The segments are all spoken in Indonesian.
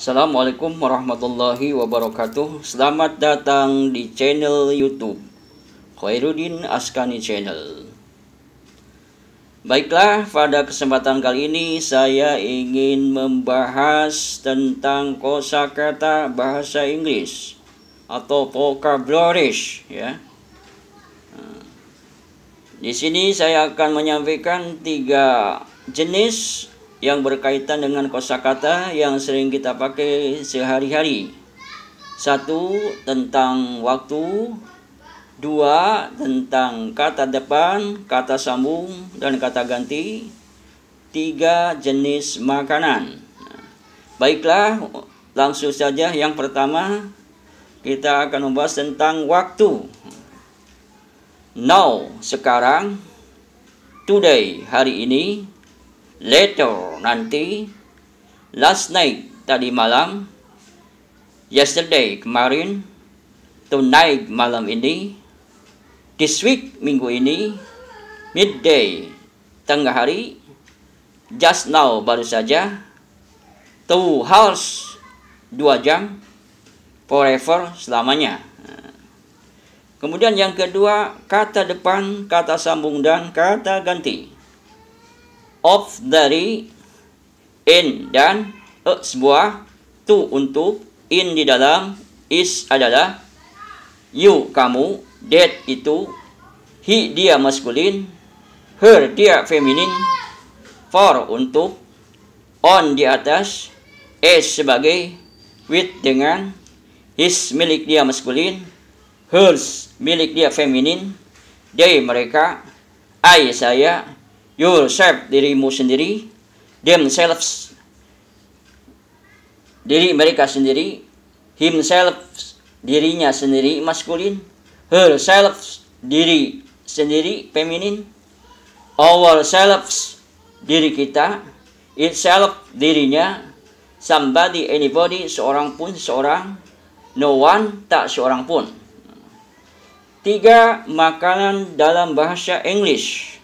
Assalamualaikum warahmatullahi wabarakatuh Selamat datang di channel youtube Khairuddin Askani Channel Baiklah pada kesempatan kali ini saya ingin membahas tentang kosakata bahasa Inggris atau vocabulary. ya di sini saya akan menyampaikan tiga jenis yang berkaitan dengan kosakata yang sering kita pakai sehari-hari. Satu tentang waktu, dua tentang kata depan, kata sambung dan kata ganti, tiga jenis makanan. Baiklah, langsung saja yang pertama kita akan membahas tentang waktu. Now, sekarang, today, hari ini, Later, nanti. Last night, tadi malam. Yesterday, kemarin. Tonight, malam ini. This week, minggu ini. Midday, tengah hari. Just now, baru saja. Two hours, dua jam. Forever, selamanya. Kemudian yang kedua, kata depan, kata sambung, dan kata ganti of dari in dan e, sebuah to untuk in di dalam is adalah you kamu that itu he dia maskulin her dia feminin for untuk on di atas as sebagai with dengan his milik dia maskulin hers milik dia feminin they mereka I saya you serve dirimu sendiri, themselves, diri mereka sendiri, himself, dirinya sendiri, maskulin, herself, diri sendiri, feminin, ourselves, diri kita, itself, dirinya, somebody, anybody, seorang pun, seorang, no one, tak seorang pun. Tiga makanan dalam bahasa English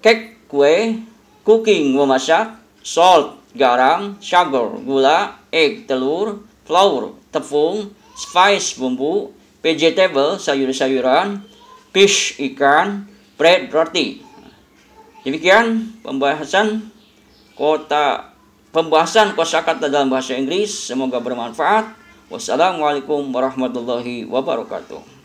cake, kue, cooking, memasak, salt, garam, sugar, gula, egg, telur, flour, tepung, spice, bumbu, vegetable, sayur-sayuran, fish, ikan, bread, roti. Demikian pembahasan kota pembahasan kosakata dalam bahasa Inggris. Semoga bermanfaat. Wassalamualaikum warahmatullahi wabarakatuh.